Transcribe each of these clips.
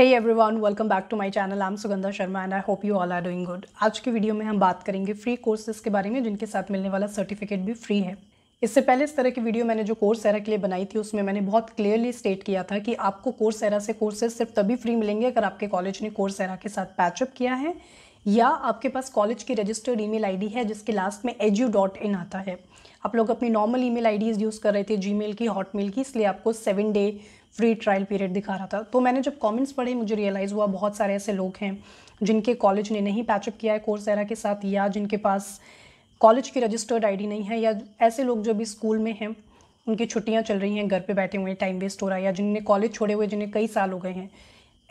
Hey everyone, welcome back to my channel. I'm Sugandha Sharma and I hope you all are doing good. आज की video में हम बात करेंगे free courses के बारे में जिनके साथ मिलने वाला सर्टिफिकेट भी फ्री है इससे पहले इस तरह की वीडियो मैंने जो कोर्स एरा के लिए बनाई थी उसमें मैंने बहुत क्लियरली स्टेट किया था कि आपको कोर्स एरा से कोर्सेज सिर्फ तभी फ्री मिलेंगे अगर आपके कॉलेज ने कोर्स एरा के साथ पैचअप किया है या आपके पास कॉलेज की रजिस्टर्ड ईमेल आईडी है जिसके लास्ट में एजू डॉट इन आता है आप लोग अपनी नॉर्मल ईमेल आईडीज़ यूज़ कर रहे थे जीमेल की हॉटमेल की इसलिए आपको seven day free trial period दिखा रहा था तो मैंने जब कमेंट्स पढ़े मुझे रियलाइज़ हुआ बहुत सारे ऐसे लोग हैं जिनके कॉलेज ने नहीं पैचअप किया है कोर्स कोर्सेरा के साथ या जिनके पास कॉलेज की रजिस्टर्ड आईडी नहीं है या ऐसे लोग जो अभी स्कूल में हैं उनकी छुट्टियाँ चल रही हैं घर पर बैठे हुए हैं टाइम वेस्ट हो रहा है या जिनने कॉलेज छोड़े हुए जिन्हें कई साल हो गए हैं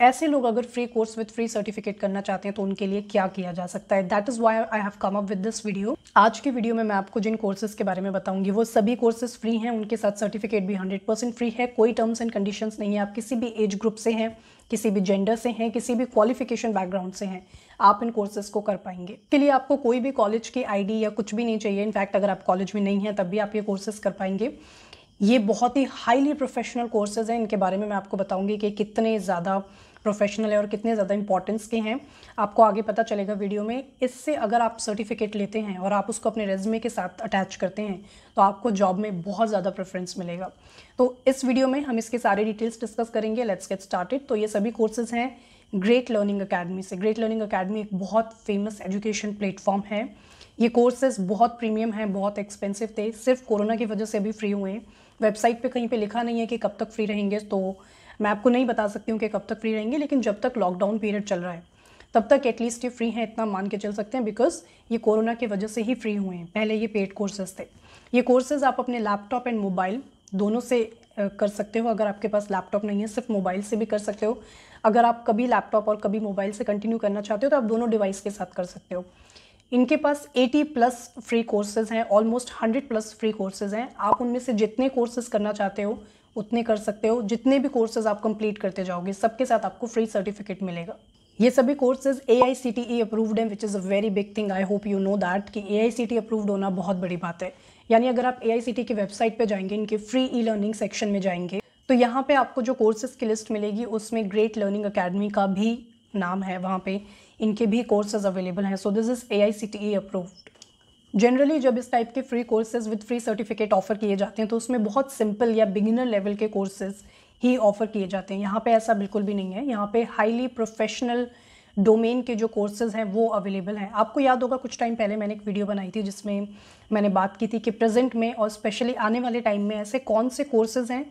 ऐसे लोग अगर free course with free certificate करना चाहते हैं तो उनके लिए क्या किया जा सकता है that is why I have come up with this video आज के वीडियो में मैं आपको जिन कोर्सेज के बारे में बताऊंगी वो सभी कोर्सेज फ्री हैं उनके साथ सर्टिफिकेट भी हंड्रेड परसेंट फ्री है कोई टर्म्स एंड कंडीशंस नहीं है आप किसी भी एज ग्रुप से हैं किसी भी जेंडर से हैं किसी भी क्वालिफिकेशन बैकग्राउंड से हैं आप इन कोर्सेज को कर पाएंगे इसके लिए आपको कोई भी कॉलेज की आईडी या कुछ भी नहीं चाहिए इनफैक्ट अगर आप कॉलेज में नहीं हैं तब भी आप ये कोर्सेज कर पाएंगे ये बहुत ही हाईली प्रोफेशनल कोर्सेज हैं इनके बारे में मैं आपको बताऊंगी कि कितने ज़्यादा प्रोफेशनल है और कितने ज़्यादा इंपॉर्टेंस के हैं आपको आगे पता चलेगा वीडियो में इससे अगर आप सर्टिफिकेट लेते हैं और आप उसको अपने रेजमे के साथ अटैच करते हैं तो आपको जॉब में बहुत ज़्यादा प्रेफरेंस मिलेगा तो इस वीडियो में हम इसके सारे डिटेल्स डिस्कस करेंगे लेट्स गेट स्टार्टेड तो ये सभी कोर्सेज़ हैं ग्रेट लर्निंग अकेडमी से ग्रेट लर्निंग अकेडमी एक बहुत फेमस एजुकेशन प्लेटफॉर्म है ये कोर्सेज बहुत प्रीमियम हैं बहुत एक्सपेंसिव थे सिर्फ कोरोना की वजह से अभी फ्री हुए हैं वेबसाइट पे कहीं पे लिखा नहीं है कि कब तक फ्री रहेंगे तो मैं आपको नहीं बता सकती हूँ कि कब तक फ्री रहेंगे लेकिन जब तक लॉकडाउन पीरियड चल रहा है तब तक एटलीस्ट ये फ्री हैं इतना मान के चल सकते हैं बिकॉज ये कोरोना की वजह से ही फ्री हुए हैं पहले ये पेड कोर्सेज थे ये कोर्सेज आप अपने लैपटॉप एंड मोबाइल दोनों से कर सकते हो अगर आपके पास लैपटॉप नहीं है सिर्फ मोबाइल से भी कर सकते हो अगर आप कभी लैपटॉप और कभी मोबाइल से कंटिन्यू करना चाहते हो तो आप दोनों डिवाइस के साथ कर सकते हो इनके पास 80 प्लस फ्री कोर्सेज हैं ऑलमोस्ट 100 प्लस फ्री कोर्सेज हैं आप उनमें से जितने कोर्सेज करना चाहते हो उतने कर सकते हो जितने भी कोर्सेज आप कंप्लीट करते जाओगे सबके साथ आपको फ्री सर्टिफिकेट मिलेगा ये सभी courses A I C T E approved हैं which is a very big thing I hope you know that कि A I C T approved होना बहुत बड़ी बात है यानी अगर आप ए आई सी टी की वेबसाइट पे जाएंगे इनके फ्री ई लर्निंग सेक्शन में जाएंगे तो यहाँ पे आपको जो कोर्सेज की लिस्ट मिलेगी उसमें ग्रेट लर्निंग अकेडमी का भी नाम है वहाँ पे इनके भी कोर्सेज अवेलेबल हैं so this is A I C T E approved generally जब इस टाइप के free courses with free certificate offer किए जाते हैं तो उसमें बहुत सिंपल या बिगिनर लेवल के कोर्सेज ही ऑफ़र किए जाते हैं यहाँ पे ऐसा बिल्कुल भी नहीं है यहाँ पे हाईली प्रोफेशनल डोमेन के जो कोर्सेज हैं वो अवेलेबल हैं आपको याद होगा कुछ टाइम पहले मैंने एक वीडियो बनाई थी जिसमें मैंने बात की थी कि प्रेजेंट में और स्पेशली आने वाले टाइम में ऐसे कौन से कोर्सेज़ हैं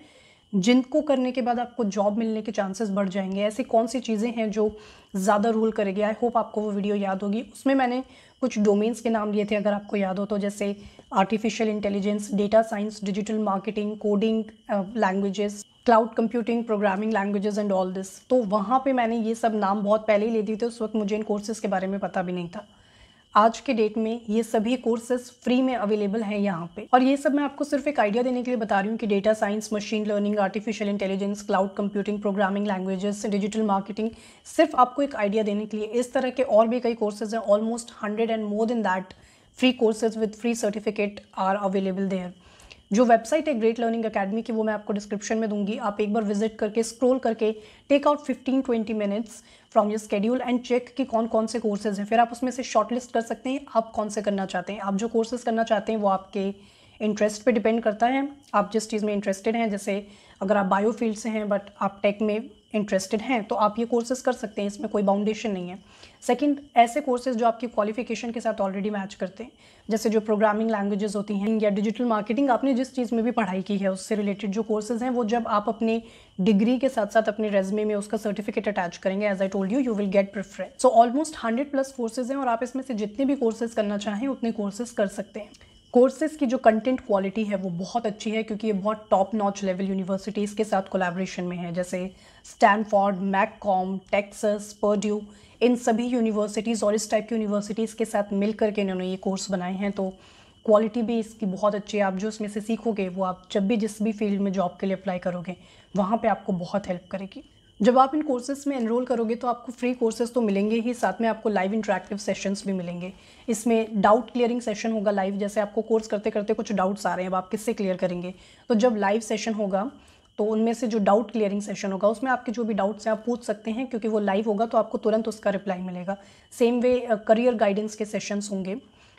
जिनको करने के बाद आपको जॉब मिलने के चांसेस बढ़ जाएंगे ऐसी कौन सी चीज़ें हैं जो ज़्यादा रूल करेगी आई होप आपको वो वीडियो याद होगी उसमें मैंने कुछ डोमेन्स के नाम लिए थे अगर आपको याद हो तो जैसे artificial intelligence data science digital marketing coding languages cloud computing programming languages and all this तो वहाँ पे मैंने ये सब नाम बहुत पहले ही ले दिए थे उस वक्त मुझे इन कोर्सेज़ के बारे में पता भी नहीं था आज के डेट में ये सभी कोर्सेज फ्री में अवेलेबल हैं यहाँ पे और ये सब मैं आपको सिर्फ एक आइडिया देने के लिए बता रही हूँ कि data science machine learning artificial intelligence cloud computing programming languages digital marketing सिर्फ आपको एक आइडिया देने के लिए इस तरह के और भी कई कोर्सेज हैं almost hundred and more than that free courses with free certificate are available there जो वेबसाइट है ग्रेट लर्निंग अकेडमी की वो मैं आपको डिस्क्रिप्शन में दूंगी आप एक बार विजिट करके स्क्रॉल करके take out fifteen twenty minutes from your schedule and check कि कौन कौन से कोर्सेज हैं फिर आप उसमें से शॉर्टलिस्ट लिस्ट कर सकते हैं आप कौन से करना चाहते हैं आप जो कोर्सेज करना चाहते हैं वो आपके इंटरेस्ट पे डिपेंड करता है आप जिस चीज़ में इंटरेस्टेड हैं जैसे अगर आप बायो फील्ड से हैं बट आप टेक में इंटरेस्टेड हैं तो आप ये कोर्सेज कर सकते हैं इसमें कोई बाउंडेशन नहीं है सेकंड ऐसे कोर्सेज जो आपकी क्वालिफिकेशन के साथ ऑलरेडी मैच करते हैं जैसे जो प्रोग्रामिंग लैंग्वेजेस होती हैं या डिजिटल मार्केटिंग आपने जिस चीज़ में भी पढ़ाई की है उससे रिलेटेड जो कोर्सेज हैं वो जब आप अपने डिग्री के साथ साथ अपने रेजमे में उसका सर्टिफिकेट अटैच करेंगे as I told you you will get preference so almost hundred plus courses हैं और आप इसमें से जितने भी कोर्सेज करना चाहें उतने कोर्सेज कर सकते हैं कोर्सेज की जो कंटेंट क्वालिटी है वो बहुत अच्छी है क्योंकि ये बहुत टॉप नॉच लेवल यूनिवर्सिटीज़ के साथ कोलैबोरेशन में है जैसे Stanford McCombs Texas Purdue इन सभी यूनिवर्सिटीज़ और इस टाइप की यूनिवर्सिटीज़ के साथ मिल करके इन्होंने ये कोर्स बनाए हैं तो क्वालिटी भी इसकी बहुत अच्छी है आप जो इसमें से सीखोगे वो आप जब भी जिस भी फील्ड में जॉब के लिए अप्लाई करोगे वहाँ पे आपको बहुत हेल्प करेगी जब आप इन कोर्सेज में एनरोल करोगे तो आपको फ्री कोर्सेज तो मिलेंगे ही साथ में आपको लाइव इंटरेक्टिव सेशंस भी मिलेंगे इसमें डाउट क्लियरिंग सेशन होगा लाइव जैसे आपको कोर्स करते करते कुछ डाउट्स आ रहे हैं अब आप किससे क्लियर करेंगे तो जब लाइव सेशन होगा तो उनमें से जो डाउट क्लियरिंग सेशन होगा उसमें आपके जो भी डाउट्स हैं आप पूछ सकते हैं क्योंकि वो लाइव होगा तो आपको तुरंत उसका रिप्लाई मिलेगा सेम वे करियर गाइडेंस के सेशंस होंगे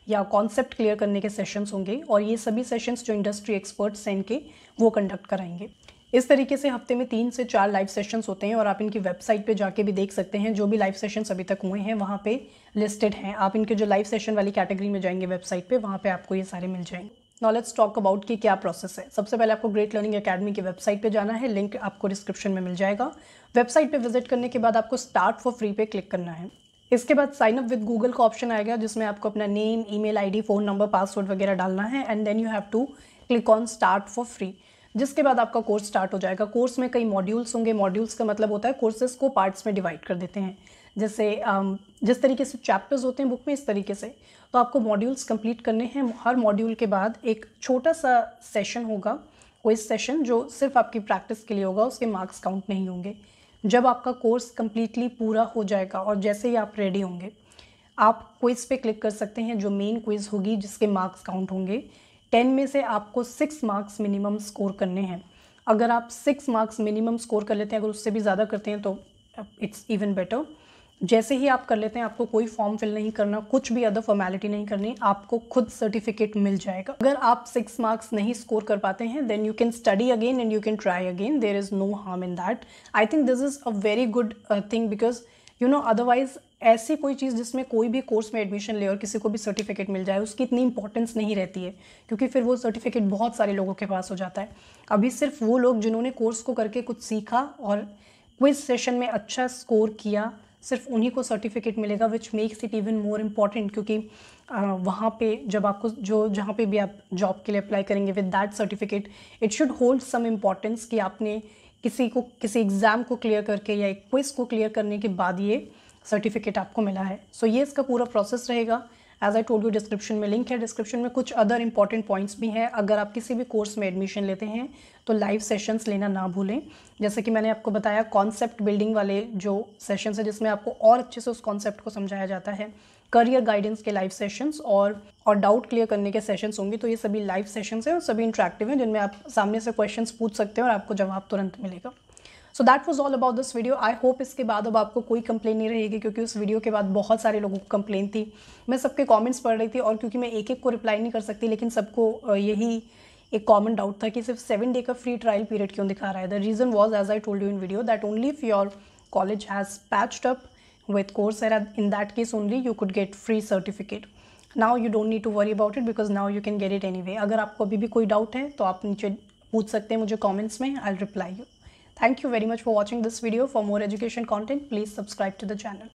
या कॉन्सेप्ट क्लियर करने के सेशंस होंगे और ये सभी सेशंस जो इंडस्ट्री एक्सपर्ट्स हैं इनके वो कंडक्ट कराएंगे इस तरीके से हफ्ते में तीन से चार लाइव सेशंस होते हैं और आप इनकी वेबसाइट पे जाके भी देख सकते हैं जो भी लाइव सेशंस अभी तक हुए हैं वहाँ पे लिस्टेड हैं आप इनके जो लाइव सेशन वाली कैटेगरी में जाएंगे वेबसाइट पे वहाँ पे आपको ये सारे मिल जाएंगे नॉलेज टॉक अबाउट की क्या प्रोसेस है सबसे पहले आपको ग्रेट लर्निंग अकेडमी की वेबसाइट पर जाना है लिंक आपको डिस्क्रिप्शन में मिल जाएगा वेबसाइट पर विजिट करने के बाद आपको स्टार्ट फॉर फ्री पे क्लिक करना है इसके बाद साइन अप विद गूगल का ऑप्शन आएगा जिसमें आपको अपना name email ID phone number password वगैरह डालना है and then you have to click on start for free जिसके बाद आपका कोर्स स्टार्ट हो जाएगा कोर्स में कई मॉड्यूल्स होंगे मॉड्यूल्स का मतलब होता है कोर्सेज को पार्ट्स में डिवाइड कर देते हैं जैसे जिस तरीके से चैप्टर्स होते हैं बुक में इस तरीके से तो आपको मॉड्यूल्स कंप्लीट करने हैं हर मॉड्यूल के बाद एक छोटा सा सेशन होगा कोई सेशन जो सिर्फ आपकी प्रैक्टिस के लिए होगा उसके मार्क्स काउंट नहीं होंगे जब आपका कोर्स कम्प्लीटली पूरा हो जाएगा और जैसे ही आप रेडी होंगे आप क्विज़ पे क्लिक कर सकते हैं जो मेन क्विज़ होगी जिसके मार्क्स काउंट होंगे टेन में से आपको सिक्स मार्क्स मिनिमम स्कोर करने हैं अगर आप सिक्स मार्क्स मिनिमम स्कोर कर लेते हैं अगर उससे भी ज़्यादा करते हैं तो इट्स इवन बेटर जैसे ही आप कर लेते हैं आपको कोई फॉर्म फिल नहीं करना कुछ भी अदर फॉर्मेलिटी नहीं करनी आपको खुद सर्टिफिकेट मिल जाएगा अगर आप सिक्स मार्क्स नहीं स्कोर कर पाते हैं then you can study again and you can try again there is no harm in that I think this is a very good thing because you know otherwise ऐसी कोई चीज़ जिसमें कोई भी course में एडमिशन ले और किसी को भी सर्टिफिकेट मिल जाए उसकी इतनी इंपॉर्टेंस नहीं रहती है क्योंकि फिर वो सर्टिफिकेट बहुत सारे लोगों के पास हो जाता है अभी सिर्फ वो लोग जिन्होंने कोर्स को करके कुछ सीखा और क्विज सेशन में अच्छा स्कोर किया सिर्फ उन्हीं को सर्टिफिकेट मिलेगा which makes it even more important क्योंकि वहाँ पे जब आपको जो जहाँ पे भी आप जॉब के लिए अप्लाई करेंगे with that certificate it should hold some importance कि आपने किसी को किसी एग्ज़ाम को क्लियर करके या एक क्विज़ को क्लियर करने के बाद ये सर्टिफिकेट आपको मिला है सो so, ये इसका पूरा प्रोसेस रहेगा as I told you description में लिंक है डिस्क्रिप्शन में कुछ अदर इंपॉर्टेंट पॉइंट्स भी हैं अगर आप किसी भी कोर्स में एडमिशन लेते हैं तो लाइव सेशंस लेना ना भूलें जैसे कि मैंने आपको बताया कॉन्सेप्ट बिल्डिंग वाले जो सेशंस है जिसमें आपको और अच्छे से उस कॉन्सेप्ट को समझाया जाता है करियर गाइडेंस के लाइव सेशंस और और डाउट क्लियर करने के सेशंस होंगे तो ये सभी लाइव सेशंस हैं और सभी इंट्रैक्टिव हैं जिनमें आप सामने से क्वेश्चंस पूछ सकते हैं और आपको जवाब तुरंत मिलेगा so that was all about this video I hope इसके बाद अब आपको कोई कंप्लेन नहीं रहेगी क्योंकि उस वीडियो के बाद बहुत सारे लोगों को कंप्लेन थी मैं सबके कॉमेंट्स पढ़ रही थी और क्योंकि मैं एक एक को रिप्लाई नहीं कर सकती लेकिन सबको यही एक कॉमन डाउट था कि सिर्फ सेवन डे का फ्री ट्रायल पीरियड क्यों दिखा रहा है the reason was as I told you in video that only if your college has patched up with Coursera in that case only you could get free certificate now you don't need to worry about it because now you can get it anyway अगर आपको अभी भी कोई doubt है तो आप नीचे पूछ सकते हैं मुझे कॉमेंट्स में I reply you Thank you very much for watching this video. For more education content, please subscribe to the channel.